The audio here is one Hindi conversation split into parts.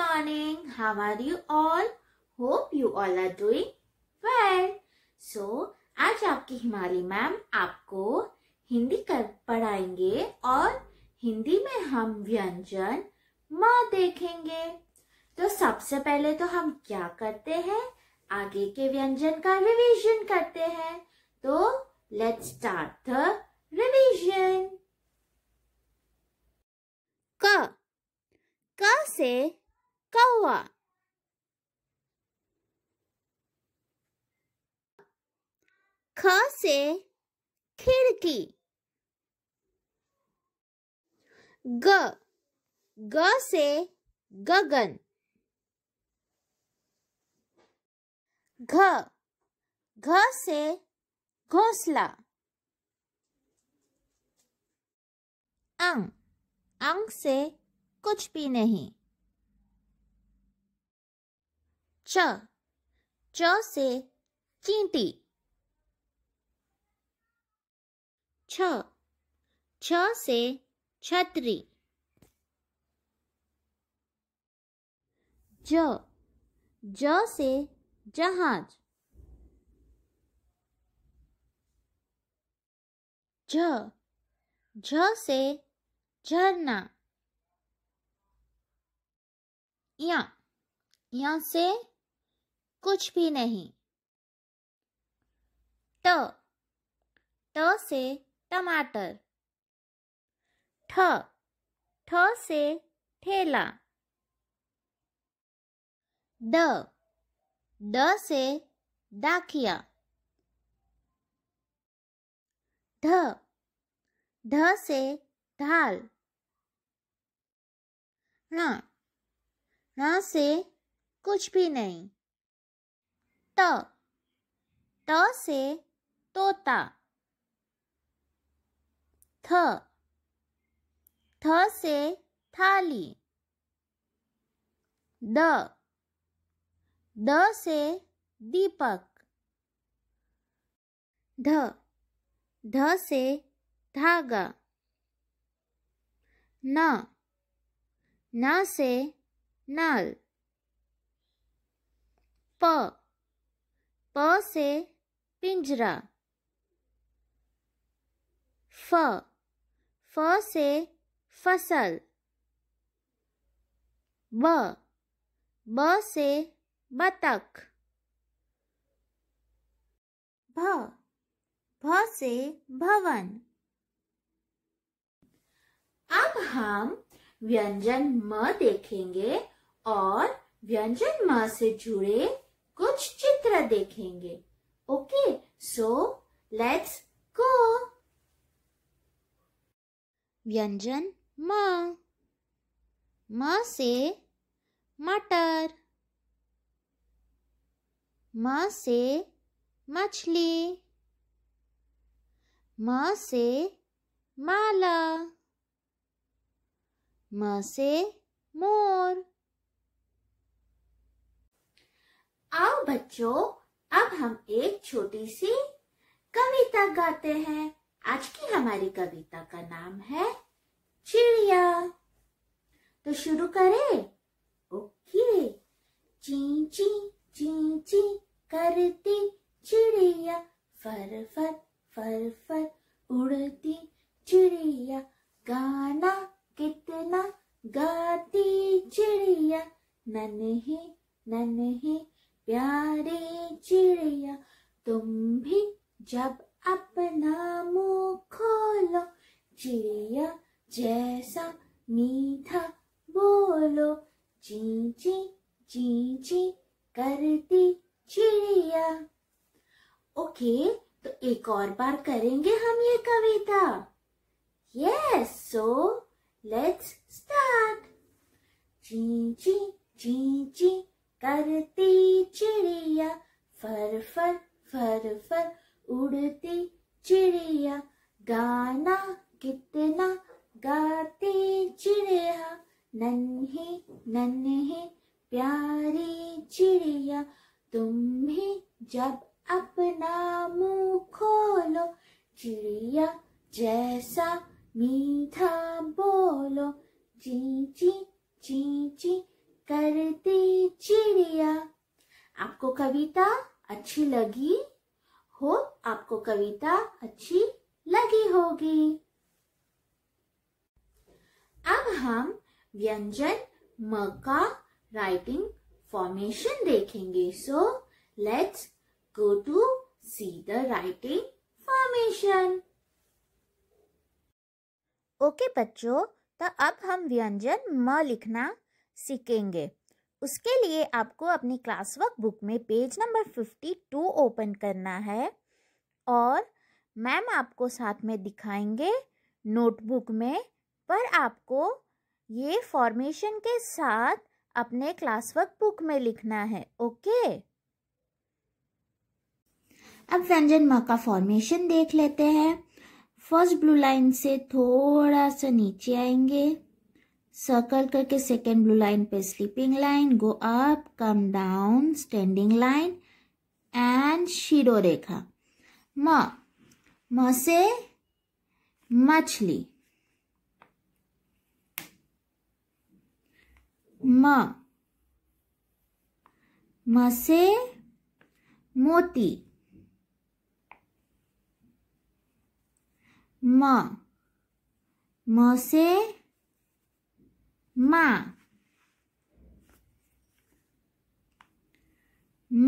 morning. How are you all? Hope you all are doing well. So, आज आपकी हिमाली मैम आपको हिंदी कर पढ़ाएंगे और हिंदी में हम व्यंजन म देखेंगे तो सबसे पहले तो हम क्या करते हैं आगे के व्यंजन का रिवीजन करते हैं तो लेट्स स्टार्ट द रिवीजन क क से color. ख से खिड़की ग ग से गगन घ घ से घोंसला अंग अंग से कुछ भी नहीं च च से चींटी छ छ से छतरी ज ज से जहाज झ झ से झरना या या से कुछ भी नहीं ट ट से टमाटर ठ ठ से ठेला द द से डाकिया ध ध से ढाल ण ण से कुछ भी नहीं त त से तोता थ थ से थाली द द से दीपक ध ध से धागा न न से नल प से पिंजरा फ फ से फसल ब ब से बतख भ भ से भवन अब हम व्यंजन म देखेंगे और व्यंजन म से जुड़े कुछ चित्र देखेंगे ओके सो लेट्स गो व्यंजन म म से मटर म से मछली म से माला म से मोर आओ बच्चों अब हम एक छोटी सी कविता गाते हैं आज की हमारी कविता का नाम है चिड़िया तो शुरू करें ओके ची ची ची ची करते प्यारी चिड़िया तुम भी जब अपना मुंह खोलो चिड़िया जैसा मीठा बोलो चींची चींची करती चिड़िया ओके तो एक और बार करेंगे हम ये कविता यस सो लेट्स स्टार्ट ची चींची करती चिड़िया फर फर फर फर उड़ती चिड़िया गाना कितना गाती चिड़िया नन्हे नन्हे प्यारी चिड़िया तुम भी जब अपना मुंह खोलो चिड़िया जैसा मीठा बोलो ची ची ची ची करती चिड़िया आपको कविता अच्छी लगी हो आपको कविता अच्छी लगी होगी अब हम व्यंजन म का राइटिंग फॉर्मेशन देखेंगे so let's go to see the writing formation okay बच्चों तो अब हम व्यंजन म लिखना सीखेंगे उसके लिए आपको अपनी क्लास वर्क बुक में page number fifty two open करना है और मैम आपको साथ में दिखाएंगे नोटबुक में पर आपको ये फॉर्मेशन के साथ अपने क्लास वर्क बुक में लिखना है ओके अब व्यंजन म का फॉर्मेशन देख लेते हैं फर्स्ट ब्लू लाइन से थोड़ा सा नीचे आएंगे सर्कल करके सेकेंड ब्लू लाइन पे sleeping line go up come down standing line and शीरो रेखा म म से मछली म म से मोती म म से ma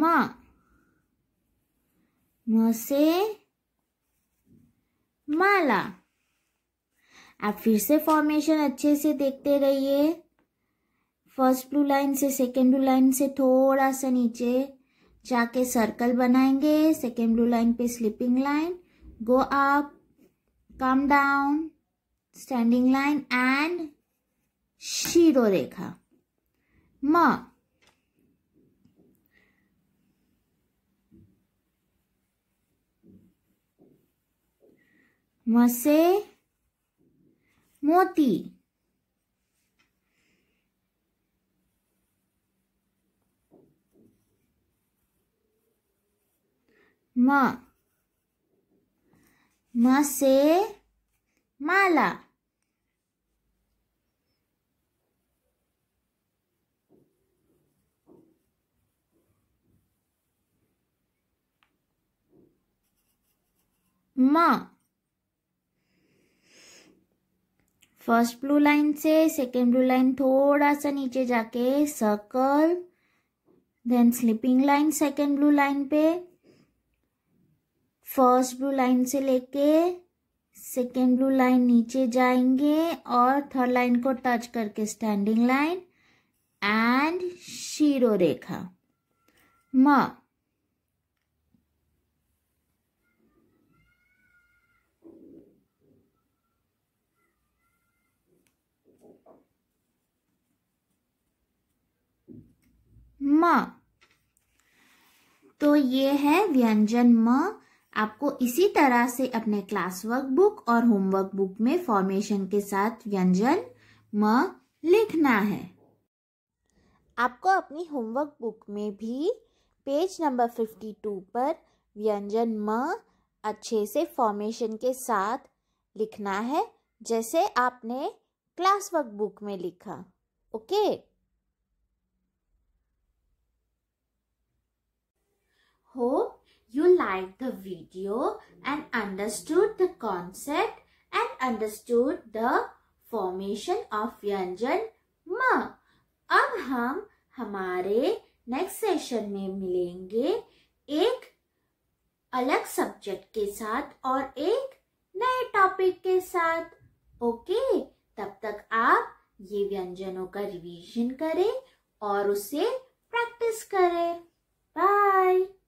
ma म से माला आप फिर से फॉर्मेशन अच्छे से देखते रहिए फर्स्ट ब्लू लाइन से सेकेंड ब्लू लाइन से थोड़ा सा नीचे जाके सर्कल बनाएंगे सेकेंड ब्लू लाइन पे sleeping line go up come down standing line and शिरोरेखा म म से मोती म मसे माला ma. फर्स्ट ब्लू लाइन से सेकेंड ब्लू लाइन थोड़ा सा नीचे जाके circle then sleeping line second blue line पे फर्स्ट ब्लू लाइन से लेके सेकेंड ब्लू लाइन नीचे जाएंगे और थर्ड लाइन को टच करके स्टैंडिंग लाइन एंड शीरो रेखा म म तो ये है व्यंजन म आपको इसी तरह से अपने क्लास वर्क बुक और होमवर्क बुक में फॉर्मेशन के साथ व्यंजन म लिखना है आपको अपनी होमवर्क बुक में भी पेज नंबर फिफ्टी टू पर व्यंजन म अच्छे से फॉर्मेशन के साथ लिखना है जैसे आपने क्लास वर्क बुक में लिखा okay Hope you liked the video and understood the concept and understood the formation of व्यंजन म अब हम हमारे नेक्स्ट सेशन में मिलेंगे एक अलग सब्जेक्ट के साथ और एक नए टॉपिक के साथ ओके तब तक आप ये व्यंजनों का रिवीजन करें और उसे प्रैक्टिस करें बाय